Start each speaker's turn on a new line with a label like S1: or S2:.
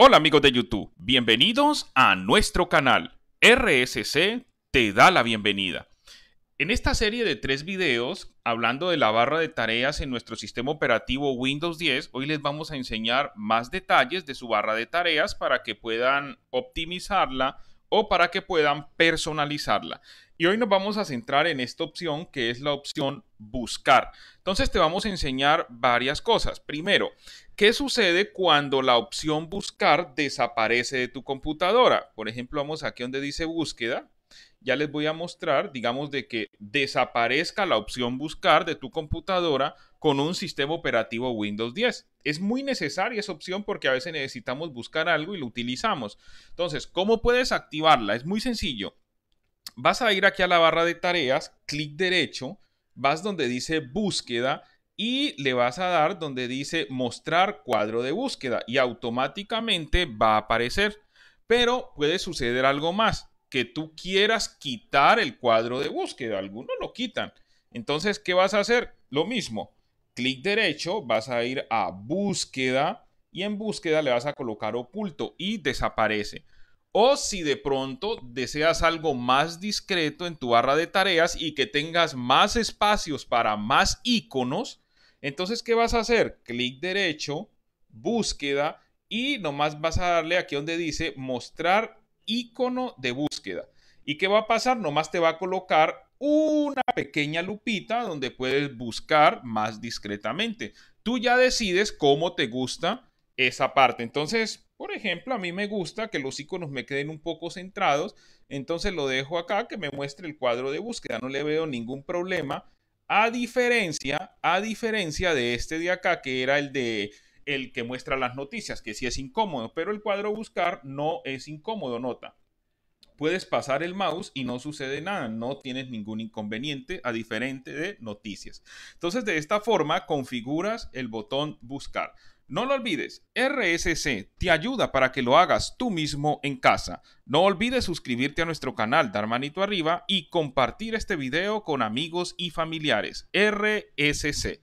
S1: Hola amigos de YouTube, bienvenidos a nuestro canal. RSC te da la bienvenida. En esta serie de tres videos, hablando de la barra de tareas en nuestro sistema operativo Windows 10, hoy les vamos a enseñar más detalles de su barra de tareas para que puedan optimizarla o para que puedan personalizarla. Y hoy nos vamos a centrar en esta opción que es la opción buscar. Entonces te vamos a enseñar varias cosas. Primero, ¿qué sucede cuando la opción buscar desaparece de tu computadora? Por ejemplo, vamos aquí donde dice búsqueda. Ya les voy a mostrar, digamos, de que desaparezca la opción buscar de tu computadora con un sistema operativo Windows 10. Es muy necesaria esa opción porque a veces necesitamos buscar algo y lo utilizamos. Entonces, ¿cómo puedes activarla? Es muy sencillo vas a ir aquí a la barra de tareas, clic derecho, vas donde dice búsqueda y le vas a dar donde dice mostrar cuadro de búsqueda y automáticamente va a aparecer. Pero puede suceder algo más, que tú quieras quitar el cuadro de búsqueda, algunos lo quitan. Entonces, ¿qué vas a hacer? Lo mismo, clic derecho, vas a ir a búsqueda y en búsqueda le vas a colocar oculto y desaparece. O si de pronto deseas algo más discreto en tu barra de tareas y que tengas más espacios para más iconos, entonces ¿qué vas a hacer? Clic derecho, búsqueda y nomás vas a darle aquí donde dice mostrar icono de búsqueda. ¿Y qué va a pasar? Nomás te va a colocar una pequeña lupita donde puedes buscar más discretamente. Tú ya decides cómo te gusta esa parte. Entonces, por ejemplo, a mí me gusta que los iconos me queden un poco centrados, entonces lo dejo acá que me muestre el cuadro de búsqueda, no le veo ningún problema. A diferencia, a diferencia de este de acá que era el de el que muestra las noticias, que sí es incómodo, pero el cuadro buscar no es incómodo, nota. Puedes pasar el mouse y no sucede nada, no tienes ningún inconveniente, a diferente de noticias. Entonces, de esta forma configuras el botón buscar. No lo olvides, RSC te ayuda para que lo hagas tú mismo en casa. No olvides suscribirte a nuestro canal dar manito arriba y compartir este video con amigos y familiares. RSC.